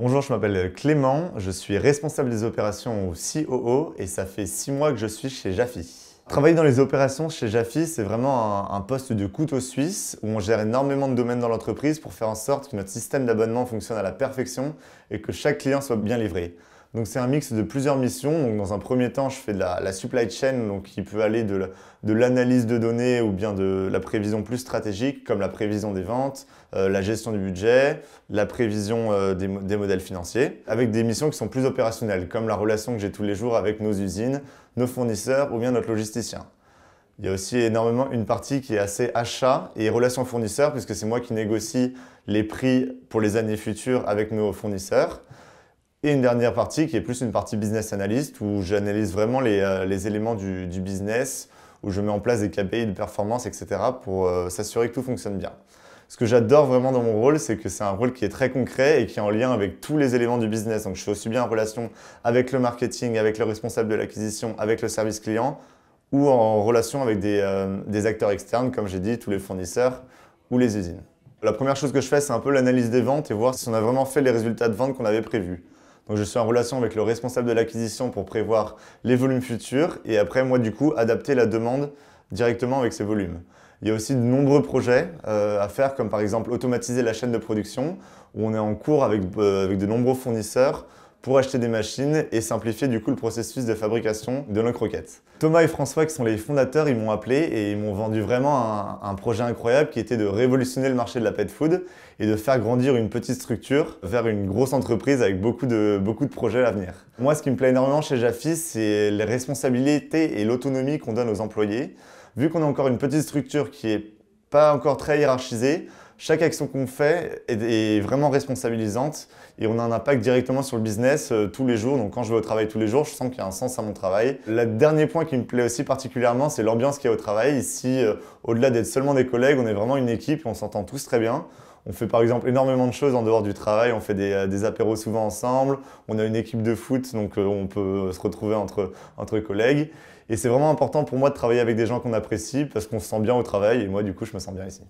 Bonjour, je m'appelle Clément, je suis responsable des opérations au COO et ça fait 6 mois que je suis chez Jaffi. Travailler dans les opérations chez Jaffi, c'est vraiment un, un, poste de couteau suisse où on gère énormément de domaines dans l'entreprise pour faire en sorte que notre système d'abonnement fonctionne à la perfection et que chaque client soit bien livré. Donc c'est un mix de plusieurs missions. dans un premier temps, je fais de la, supply chain, qui peut aller de l'analyse de, données ou bien de la prévision plus stratégique, comme la prévision des ventes, euh, la gestion du budget, la prévision euh, des, modèles financiers, avec des missions qui sont plus opérationnelles, comme la relation que j'ai tous les jours avec nos usines, nos fournisseurs ou bien notre logisticien. Il y a aussi énormément une partie qui est assez achat et relations fournisseurs, puisque c'est moi qui négocie les prix pour les années futures avec nos fournisseurs et une dernière partie qui est plus une partie business analyst où j'analyse vraiment les, euh, les éléments du, du, business, où je mets en place des KPI de performance, etc. pour euh, s'assurer que tout fonctionne bien. Ce que j'adore vraiment dans mon rôle, c'est que c'est un rôle qui est très concret et qui est en lien avec tous les éléments du business. Donc je suis aussi bien en relation avec le marketing, avec le responsable de l'acquisition, avec le service client, ou en relation avec des, euh, des acteurs externes, comme j'ai dit, tous les fournisseurs ou les usines. La première chose que je fais, c'est un peu l'analyse des ventes et voir si on a vraiment fait les résultats de vente qu'on avait prévus. Donc je suis en relation avec le responsable de l'acquisition pour prévoir les volumes futurs et après moi du coup adapter la demande directement avec ces volumes. Il y a aussi de nombreux projets euh, à faire comme par exemple automatiser la chaîne de production où on est en cours avec euh, de nombreux fournisseurs pour acheter des machines et simplifier du coup le processus de fabrication de nos croquettes. Thomas et François qui sont les fondateurs, ils m'ont appelé et ils m'ont vendu vraiment un, projet incroyable qui était de révolutionner le marché de la pet food et de faire grandir une petite structure vers une grosse entreprise avec beaucoup de, beaucoup de projets à l'avenir. Moi ce qui me plaît énormément chez Jaffi c'est les responsabilités et l'autonomie qu'on donne aux employés. Vu qu'on a encore une petite structure qui n'est pas encore très hiérarchisée, chaque action qu'on fait est, vraiment responsabilisante et on a un impact directement sur le business euh, tous les jours. Donc quand je vais au travail tous les jours, je sens qu'il y a un sens à mon travail. Le dernier point qui me plaît aussi particulièrement, c'est l'ambiance qu'il y a au travail. Ici, euh, au-delà d'être seulement des collègues, on est vraiment une équipe et on s'entend tous très bien. On fait par exemple énormément de choses en dehors du travail, on fait des, euh, des apéros souvent ensemble, on a une équipe de foot, donc on peut se retrouver entre, entre collègues. Et c'est vraiment important pour moi de travailler avec des gens qu'on apprécie parce qu'on se sent bien au travail et moi du coup je me sens bien ici.